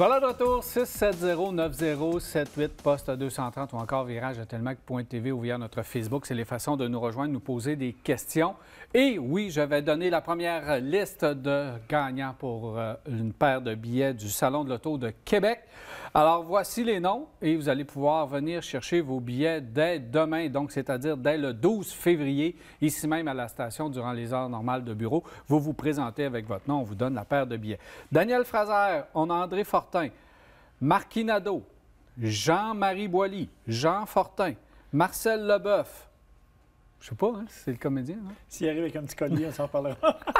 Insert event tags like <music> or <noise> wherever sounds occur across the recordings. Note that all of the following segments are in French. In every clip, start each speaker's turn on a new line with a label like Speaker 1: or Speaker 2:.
Speaker 1: Voilà de retour, 670-9078, poste 230 ou encore virage à telmac.tv ou via notre Facebook. C'est les façons de nous rejoindre, nous poser des questions. Et oui, je vais donner la première liste de gagnants pour euh, une paire de billets du Salon de l'Auto de Québec. Alors, voici les noms et vous allez pouvoir venir chercher vos billets dès demain, donc c'est-à-dire dès le 12 février, ici même à la station, durant les heures normales de bureau. Vous vous présentez avec votre nom, on vous donne la paire de billets. Daniel Fraser, on a André Fortin. Fortin, Marquinado, Jean-Marie Boily, Jean Fortin, Marcel Leboeuf. Je sais pas, hein, c'est le comédien. Hein. S'il arrive avec un petit collier, on s'en parlera. <laughs>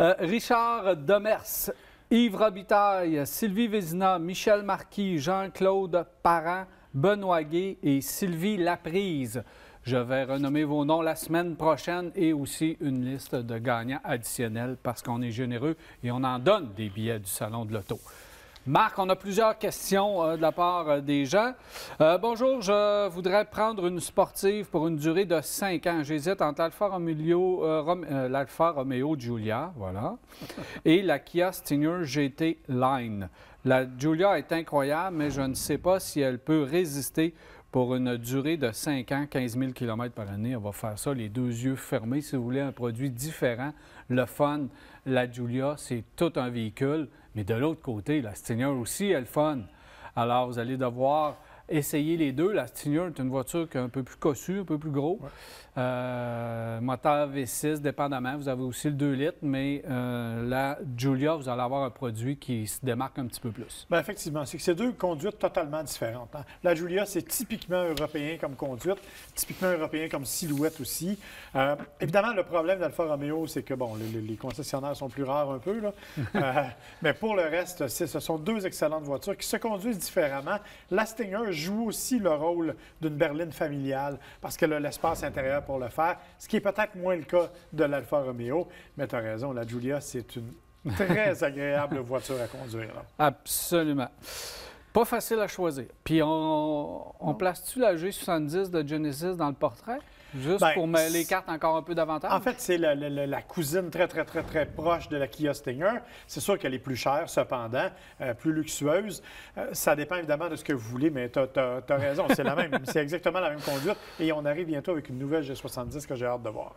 Speaker 1: Euh, Richard Demers, Yves Robitaille, Sylvie Vézina, Michel Marquis, Jean-Claude Parent, Benoît Gué et Sylvie Laprise. Je vais renommer vos noms la semaine prochaine et aussi une liste de gagnants additionnels parce qu'on est généreux et on en donne des billets du Salon de l'Auto. Marc, on a plusieurs questions euh, de la part euh, des gens. Euh, bonjour, je voudrais prendre une sportive pour une durée de 5 ans. J'hésite entre l'Alfa Romeo, Giulia, voilà, et la Kia Stinger GT Line. La Giulia est incroyable, mais je ne sais pas si elle peut résister pour une durée de 5 ans, 15 000 km par année. On va faire ça les deux yeux fermés. Si vous voulez un produit différent, le fun, la Giulia, c'est tout un véhicule, mais de l'autre côté, la Stinger aussi est le fun. Alors, vous allez devoir essayer les deux. La Stinger est une voiture qui est un peu plus cossue, un peu plus gros. Euh, moteur V6, dépendamment. Vous avez aussi le 2 litres, mais euh, la Julia, vous allez avoir un produit qui se démarque un petit peu plus.
Speaker 2: Bien, effectivement, c'est que c'est deux conduites totalement différentes. Hein. La Julia, c'est typiquement européen comme conduite, typiquement européen comme silhouette aussi. Euh, évidemment, le problème d'Alfa Romeo, c'est que, bon, les, concessionnaires sont plus rares un peu, là. <laughs> mais pour le reste, ce sont deux excellentes voitures qui se conduisent différemment. La Stinger, joue aussi le rôle d'une berline familiale parce qu'elle a l'espace intérieur pour le faire, ce qui est peut-être moins le cas de l'Alfa Romeo. Mais tu as raison, la Julia c'est une très <laughs> agréable voiture
Speaker 1: à conduire. Absolument. Pas facile à choisir. Puis on, on place-tu la G70 de Genesis dans le portrait?
Speaker 2: Juste ben, pour me les cartes encore un peu davantage? En fait, c'est la, cousine très, très, très, très proche de la Kia Stinger. C'est sûr qu'elle est plus chère, cependant, euh, plus luxueuse. Euh, ça dépend évidemment de ce que vous voulez, mais tu as, raison. C'est la même, <laughs> c'est exactement la même conduite. Et on arrive bientôt avec une nouvelle G70 que j'ai hâte de voir.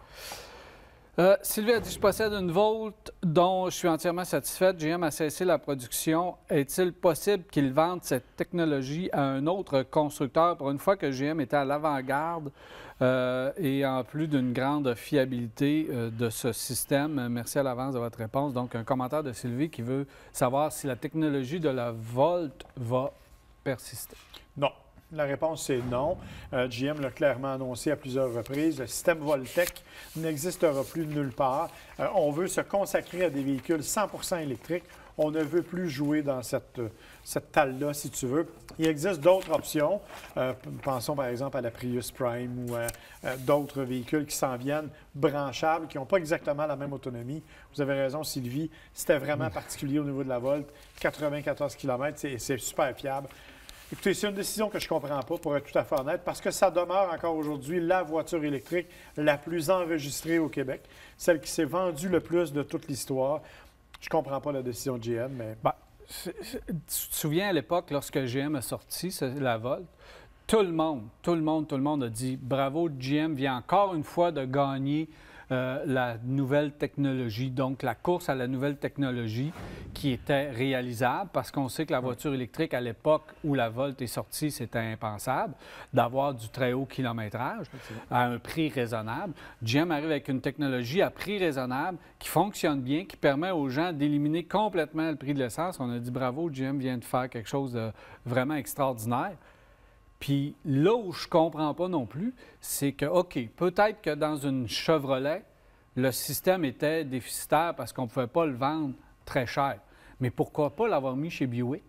Speaker 1: Euh, Sylvie a dit Je possède une Volt dont je suis entièrement satisfaite. GM a cessé la production. Est-il possible qu'ils vendent cette technologie à un autre constructeur pour une fois que GM était à l'avant-garde euh, et en plus d'une grande fiabilité euh, de ce système? Merci à l'avance de votre réponse. Donc, un commentaire de Sylvie qui veut savoir si la technologie de la Volt va
Speaker 2: persister. Non, la réponse, c'est non. Euh, GM l'a clairement annoncé à plusieurs reprises. Le système Voltec n'existera plus nulle part. Euh, on veut se consacrer à des véhicules 100 électriques. On ne veut plus jouer dans cette, cette talle-là, si tu veux. Il existe d'autres options. Euh, pensons par exemple à la Prius Prime ou à, d'autres véhicules qui s'en viennent branchables, qui n'ont pas exactement la même autonomie. Vous avez raison, Sylvie. C'était vraiment particulier au niveau de la Volt. 94 km, c'est super fiable. Écoutez, c'est une décision que je ne comprends pas, pour être tout à fait honnête, parce que ça demeure encore aujourd'hui la voiture électrique la plus enregistrée au Québec, celle qui s'est vendue le plus de toute l'histoire. Je comprends pas la décision de GM, mais... Ben, tu
Speaker 1: te souviens à l'époque, lorsque GM a sorti la Volt, tout le monde, tout le monde, tout le monde a dit bravo, GM vient encore une fois de gagner euh, la nouvelle technologie, donc la course à la nouvelle technologie qui était réalisable, parce qu'on sait que la voiture électrique, à l'époque où la Volt est sortie, c'était impensable d'avoir du très haut kilométrage à un prix raisonnable. GM arrive avec une technologie à prix raisonnable qui fonctionne bien, qui permet aux gens d'éliminer complètement le prix de l'essence. On a dit bravo, GM vient de faire quelque chose de vraiment extraordinaire. Puis là où je comprends pas non plus, c'est que, OK, peut-être que dans une Chevrolet, le système était déficitaire parce qu'on ne pouvait pas le vendre très cher. Mais pourquoi pas l'avoir mis chez Buick?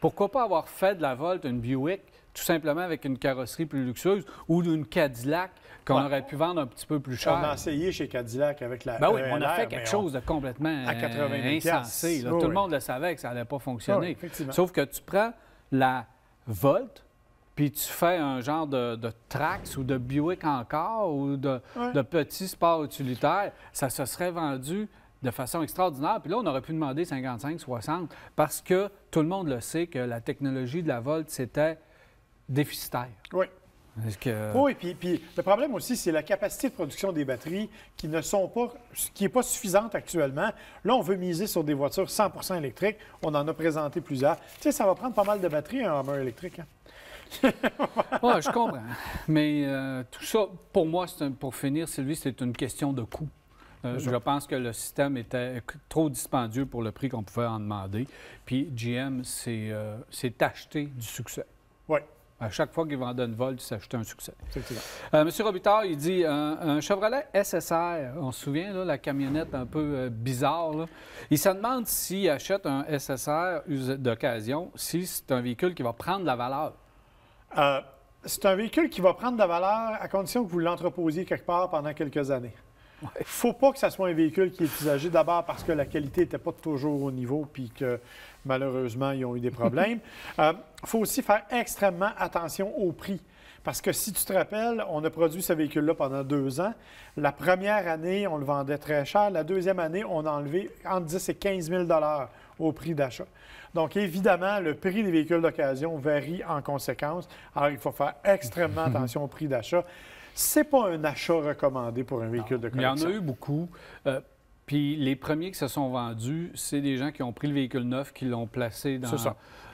Speaker 1: Pourquoi pas avoir fait de la Volt une Buick tout simplement avec une carrosserie plus luxueuse ou une Cadillac qu'on aurait pu vendre un petit peu plus cher. On a essayé
Speaker 2: chez Cadillac avec la ben oui, on a fait quelque chose
Speaker 1: de complètement à 80 insensé. tout le monde le savait que ça n'allait pas ah fonctionner. Sauf que tu prends la Volt, puis tu fais un genre de, de Trax ou de Buick encore ou de, petits sports utilitaires, ça se serait vendu de façon extraordinaire. Puis là, on aurait pu demander 55, 60, parce que tout le monde le sait que la technologie de
Speaker 2: la Volt, c'était déficitaire. Oui. Oui, puis, le problème aussi, c'est la capacité de production des batteries qui ne sont pas, qui n'est pas suffisante actuellement. Là, on veut miser sur des voitures 100 électriques. On en a présenté plusieurs. Tu sais, ça va prendre pas mal de batteries, un Hummer électrique. Hein? <laughs> oui, je comprends. Mais euh, tout ça, pour
Speaker 1: moi, pour finir, Sylvie, c'est une question de coût. Euh, je pense que le système était trop dispendieux pour le prix qu'on pouvait en demander. Puis GM euh, c'est acheter acheté du succès. Oui. À chaque fois qu'il vendait une vol, il s'achetait un succès. Monsieur Robitaille, il dit un, Chevrolet SSR, on se souvient, là, la camionnette un peu bizarre. Il se demande s'il achète un SSR d'occasion, si c'est un véhicule qui va
Speaker 2: prendre la valeur. Euh, c'est un véhicule qui va prendre de la valeur à condition que vous l'entreposiez quelque part pendant quelques années. Il ne faut pas que ce soit un véhicule qui est usagé d'abord parce que la qualité n'était pas toujours au niveau puis que malheureusement, ils ont eu des problèmes. Il <laughs> euh, faut aussi faire extrêmement attention au prix. Parce que si tu te rappelles, on a produit ce véhicule-là pendant deux ans. La première année, on le vendait très cher. La deuxième année, on a enlevé entre 10 et 15 000 au prix d'achat. Donc, évidemment, le prix des véhicules d'occasion varie en conséquence. Alors, il faut faire extrêmement <laughs> attention au prix d'achat. C'est pas un achat recommandé pour un véhicule de collection. Il y en a eu beaucoup. Euh, puis les premiers qui se sont
Speaker 1: vendus, c'est des gens qui ont pris le véhicule neuf, qui l'ont placé dans,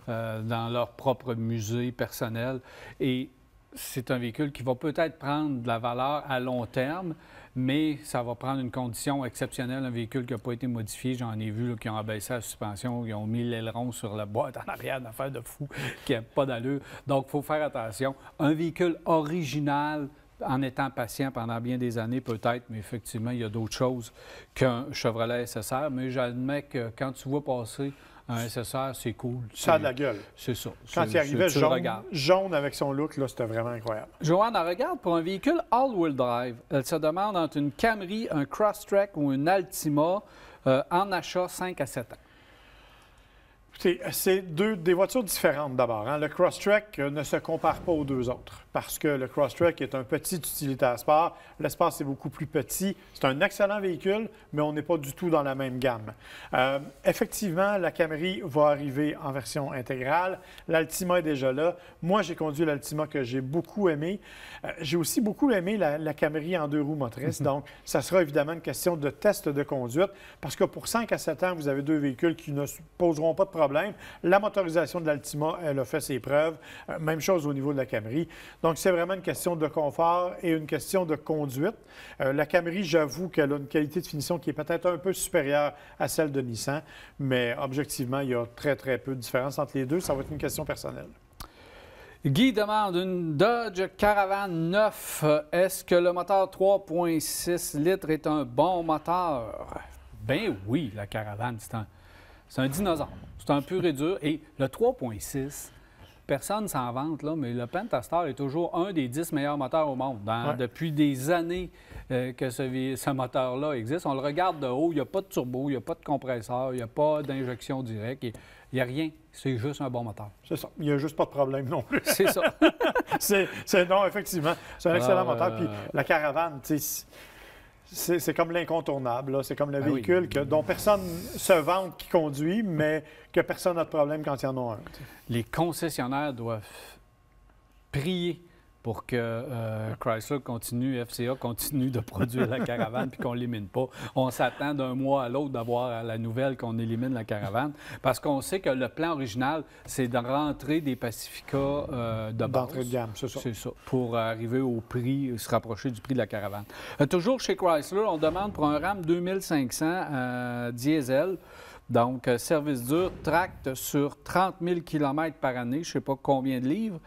Speaker 1: euh, dans leur propre musée personnel. Et c'est un véhicule qui va peut-être prendre de la valeur à long terme, mais ça va prendre une condition exceptionnelle, un véhicule qui n'a pas été modifié. J'en ai vu qui ont abaissé la suspension, Ils ont mis l'aileron sur la boîte en arrière, une affaire de fou qui n'a pas d'allure. Donc, il faut faire attention. Un véhicule original, en étant patient pendant bien des années, peut-être, mais effectivement, il y a d'autres choses qu'un Chevrolet SSR. Mais j'admets que quand tu vois passer un SSR, c'est cool. Ça a de la gueule. C'est ça. Quand il arrivait jaune,
Speaker 2: jaune, avec son look, là, c'était vraiment incroyable. Joanne,
Speaker 1: regarde, pour un véhicule all-wheel drive, elle se demande entre une Camry, un Crosstrek ou une Altima euh, en achat 5 à 7
Speaker 2: ans. C'est deux des voitures différentes d'abord. Hein? Le Crosstrek euh, ne se compare pas aux deux autres parce que le Crosstrek est un petit utilitaire sport. L'espace est beaucoup plus petit. C'est un excellent véhicule, mais on n'est pas du tout dans la même gamme. Euh, effectivement, la Camry va arriver en version intégrale. L'Altima est déjà là. Moi, j'ai conduit l'Altima que j'ai beaucoup aimé. Euh, j'ai aussi beaucoup aimé la, Camry en deux roues motrices. Mhm. Donc, ça sera évidemment une question de test de conduite parce que pour 5 à 7 ans, vous avez deux véhicules qui ne poseront pas de problème. La motorisation de l'Altima, elle a fait ses preuves. Euh, même chose au niveau de la Camry. Donc, c'est vraiment une question de confort et une question de conduite. Euh, la Camry, j'avoue qu'elle a une qualité de finition qui est peut-être un peu supérieure à celle de Nissan, mais objectivement, il y a très, très peu de différence entre les deux. Ça va être une question personnelle.
Speaker 1: Guy demande une Dodge Caravan 9. Est-ce que le moteur 3.6 litres est un bon moteur? Ben oui, la Caravan, c'est un, un, dinosaure. C'est un pur et dur. Et le 3.6, personne s'en vante, là, mais le Pentastar est toujours un des dix meilleurs moteurs au monde. Hein. Depuis des années euh, que ce, moteur-là existe, on le regarde de haut, il n'y a pas de turbo, il n'y a pas de compresseur, il n'y a pas d'injection directe, il n'y a rien. C'est juste un bon moteur. C'est ça. Il n'y a juste
Speaker 2: pas de problème non plus. C'est ça. <laughs> c'est, non, effectivement. C'est un excellent moteur. Puis euh, la caravane, tu sais c'est comme l'incontournable. C'est comme le ben véhicule que, dont personne se vante qui conduit, mais que personne n'a de problème quand il y en a un.
Speaker 1: Les concessionnaires doivent prier pour que euh, Chrysler continue, FCA continue de produire la caravane puis qu'on l'élimine pas. On s'attend d'un mois à l'autre d'avoir la nouvelle qu'on élimine la caravane parce qu'on sait que le plan original, c'est de rentrer des Pacifica euh, de base. D'entrée de gamme, c'est ça. C'est ça, pour arriver au prix, se rapprocher du prix de la caravane. Euh, toujours chez Chrysler, on demande pour un RAM 2500 diesel. Donc, euh, service dur, tracte sur 30 000 km par année, je ne sais pas combien de livres,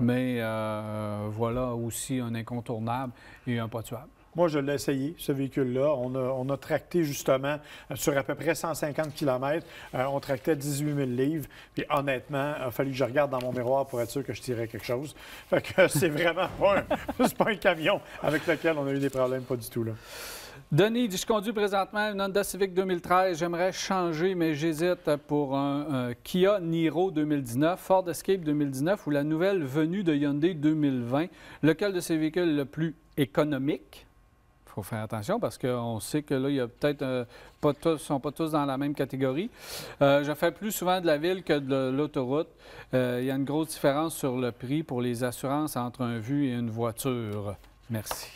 Speaker 1: mais euh, voilà aussi un incontournable et un pas tuable.
Speaker 2: Moi, je l'ai essayé, ce véhicule-là. On a, tracté justement euh, sur à peu près 150 km. on tractait 18 000 livres. Puis honnêtement, il a fallu que je regarde dans mon miroir pour être sûr que je tirais quelque chose. Fait que <laughs> c'est vraiment pas un, <laughs> pas un camion avec lequel on a eu des problèmes, pas du tout. là.
Speaker 1: Denis, je conduis présentement une Honda Civic 2013. J'aimerais changer, mais j'hésite pour un, Kia Niro 2019, Ford Escape 2019 ou la nouvelle venue de Hyundai 2020. Lequel de ces véhicules est le plus économique? Il faut faire attention parce qu'on sait que là, il y a peut-être euh, pas tous, sont pas tous dans la même catégorie. Euh, je fais plus souvent de la ville que de l'autoroute. Euh, il y a une grosse différence sur le prix pour les assurances entre un vue et une voiture. Merci.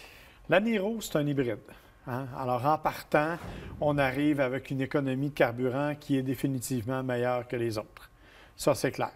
Speaker 2: La Niro, c'est un hybride. Hein? Alors, en partant, on arrive avec une économie de carburant qui est définitivement meilleure que les autres. Ça, c'est clair.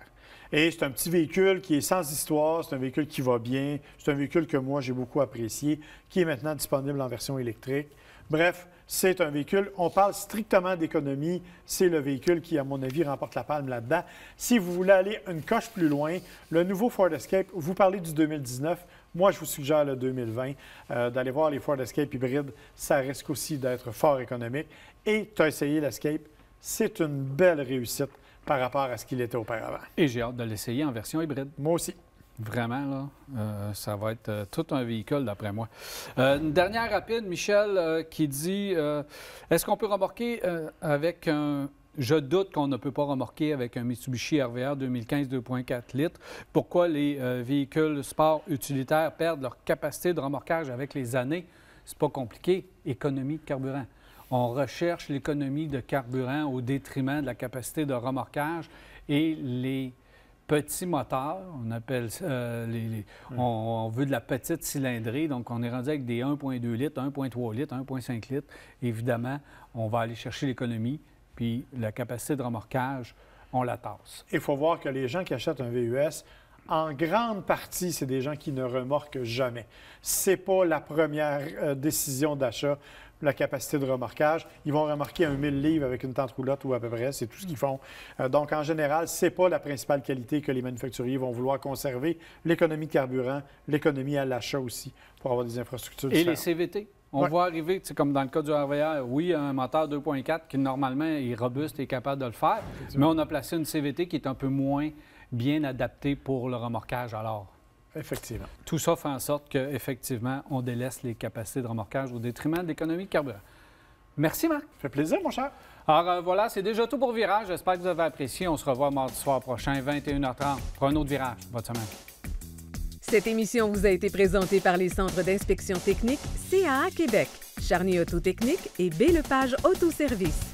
Speaker 2: Et c'est un petit véhicule qui est sans histoire, c'est un véhicule qui va bien, c'est un véhicule que moi j'ai beaucoup apprécié, qui est maintenant disponible en version électrique. Bref, c'est un véhicule, on parle strictement d'économie, c'est le véhicule qui, à mon avis, remporte la palme là-dedans. Si vous voulez aller une coche plus loin, le nouveau Ford Escape, vous parlez du 2019, moi, je vous suggère le 2020 euh, d'aller voir les Ford Escape hybride. Ça risque aussi d'être fort économique. Et tu as essayé l'escape. C'est une belle réussite par rapport à ce qu'il était auparavant.
Speaker 1: Et j'ai hâte de l'essayer en version hybride. Moi aussi. Vraiment, là, euh, ça va être euh, tout un véhicule, d'après moi. une dernière rapide, Michel, qui dit Est-ce qu'on peut remorquer avec un je doute qu'on ne peut pas remorquer avec un Mitsubishi RVR 2015 2.4 litres. Pourquoi les euh, véhicules sport utilitaires perdent leur capacité de remorquage avec les années? C'est pas compliqué. Économie de carburant. On recherche l'économie de carburant au détriment de la capacité de remorquage et les petits moteurs, on appelle euh, hmm. on, on, veut de la petite cylindrée, donc on est rendu avec des 1.2 litres, 1.3 litres, 1.5 litres. Évidemment, on va aller chercher l'économie
Speaker 2: puis la capacité de remorquage, on la tasse. Il faut voir que les gens qui achètent un VUS, en grande partie, c'est des gens qui ne remorquent jamais. Ce n'est pas la première euh, décision d'achat, la capacité de remorquage. Ils vont remorquer un 1000 livres avec une tente roulotte ou à peu près, c'est tout ce qu'ils font. Euh, donc, en général, n'est pas la principale qualité que les manufacturiers vont vouloir conserver. L'économie de carburant, l'économie à l'achat aussi, pour avoir des infrastructures Et les CVT?
Speaker 1: On voit arriver, c'est comme dans le cas du RVR, oui, un moteur 2.4 qui normalement est robuste et capable de le faire, mais on a placé une CVT qui est un peu moins bien adaptée pour le remorquage alors. Effectivement. Tout ça fait en sorte qu'effectivement, on délaisse les capacités de remorquage au détriment de l'économie de carburant. Merci, Marc. Ça fait plaisir, mon cher. Alors euh, voilà, c'est déjà tout pour Virage. J'espère que vous avez apprécié. On se revoit mardi soir prochain, 21h30, pour un autre Virage. Bonne semaine.
Speaker 2: Cette émission vous a été présentée par les centres d'inspection technique CAA Québec, Charny Autotechnique et Bélepage Autoservice.